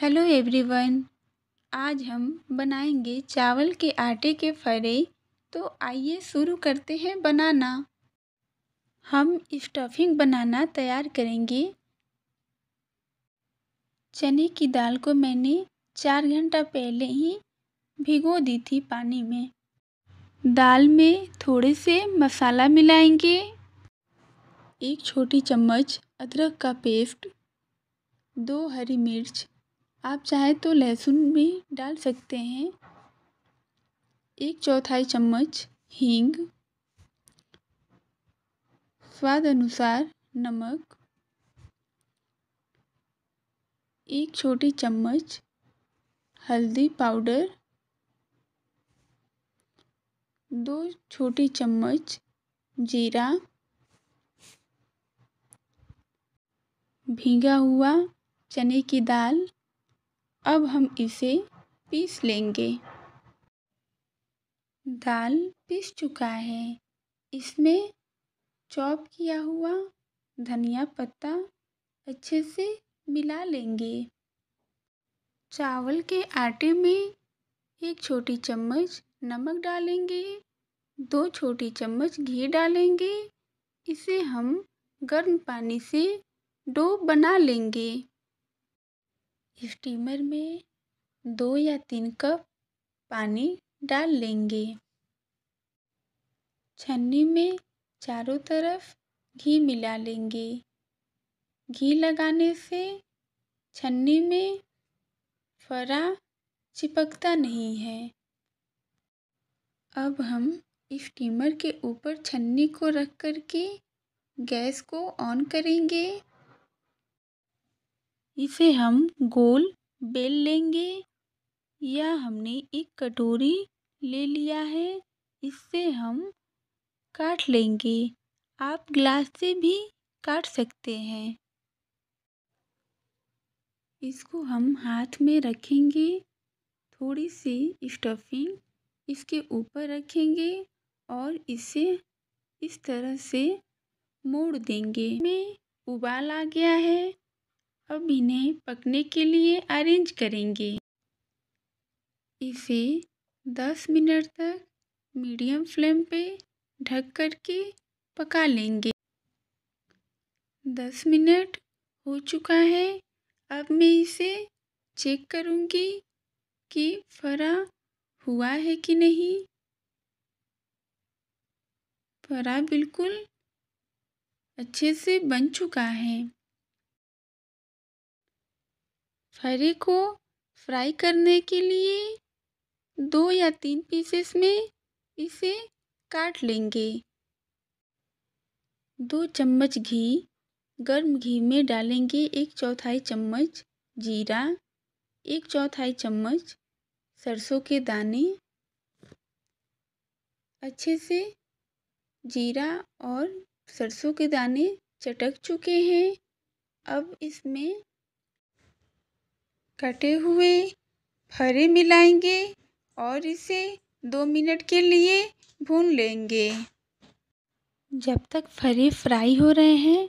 hello everyone आज हम बनाएंगे चावल के आटे के फरे तो आइए शुरू करते हैं बनाना हम स्टफिंग बनाना तैयार करेंगे चने की दाल को मैंने चार घंटा पहले ही भिगो दी थी पानी में दाल में थोड़े से मसाला मिलाएंगे एक छोटी चम्मच अदरक का पेस्ट दो हरी मिर्च आप चाहे तो लहसुन भी डाल सकते हैं एक चौथाई चम्मच हींग स्वाद अनुसार नमक एक छोटी चम्मच हल्दी पाउडर दो छोटी चम्मच जीरा भीगा हुआ चने की दाल अब हम इसे पीस लेंगे दाल पीस चुका है इसमें चॉप किया हुआ धनिया पत्ता अच्छे से मिला लेंगे चावल के आटे में एक छोटी चम्मच नमक डालेंगे दो छोटी चम्मच घी डालेंगे इसे हम गर्म पानी से डो बना लेंगे स्टीमर में दो या तीन कप पानी डाल लेंगे छन्नी में चारों तरफ घी मिला लेंगे घी लगाने से छन्नी में फरा चिपकता नहीं है अब हम स्टीमर के ऊपर छन्नी को रख कर के गैस को ऑन करेंगे इसे हम गोल बेल लेंगे या हमने एक कटोरी ले लिया है इससे हम काट लेंगे आप ग्लास से भी काट सकते हैं इसको हम हाथ में रखेंगे थोड़ी सी स्टफिंग इसके ऊपर रखेंगे और इसे इस तरह से मोड़ देंगे में उबाल आ गया है अब इन्हें पकने के लिए अरेंज करेंगे इसे 10 मिनट तक मीडियम फ्लेम पे ढक करके पका लेंगे 10 मिनट हो चुका है अब मैं इसे चेक करूँगी कि फरा हुआ है कि नहीं फरा बिल्कुल अच्छे से बन चुका है फरी को फ्राई करने के लिए दो या तीन पीसेस में इसे काट लेंगे दो चम्मच घी गर्म घी में डालेंगे एक चौथाई चम्मच जीरा एक चौथाई चम्मच सरसों के दाने अच्छे से जीरा और सरसों के दाने चटक चुके हैं अब इसमें कटे हुए फरे मिलाएंगे और इसे दो मिनट के लिए भून लेंगे जब तक फरे फ्राई हो रहे हैं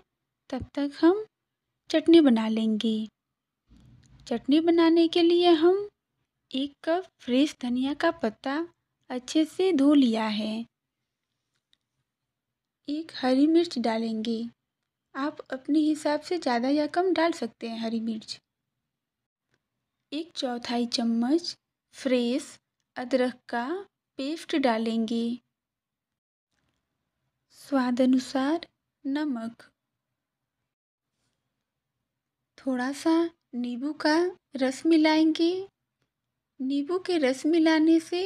तब तक हम चटनी बना लेंगे चटनी बनाने के लिए हम एक कप फ्रेश धनिया का पत्ता अच्छे से धो लिया है एक हरी मिर्च डालेंगे आप अपने हिसाब से ज़्यादा या कम डाल सकते हैं हरी मिर्च एक चौथाई चम्मच फ्रेश अदरक का पेस्ट डालेंगे स्वाद अनुसार नमक थोड़ा सा नींबू का रस मिलाएंगे नींबू के रस मिलाने से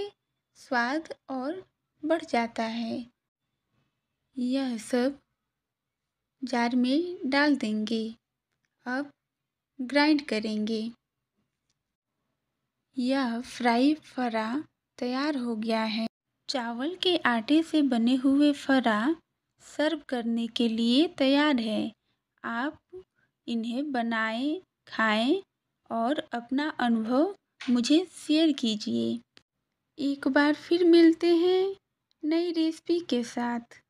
स्वाद और बढ़ जाता है यह सब जार में डाल देंगे अब ग्राइंड करेंगे यह फ्राई फरा तैयार हो गया है चावल के आटे से बने हुए फरा सर्व करने के लिए तैयार है आप इन्हें बनाएं खाएं और अपना अनुभव मुझे शेयर कीजिए एक बार फिर मिलते हैं नई रेसिपी के साथ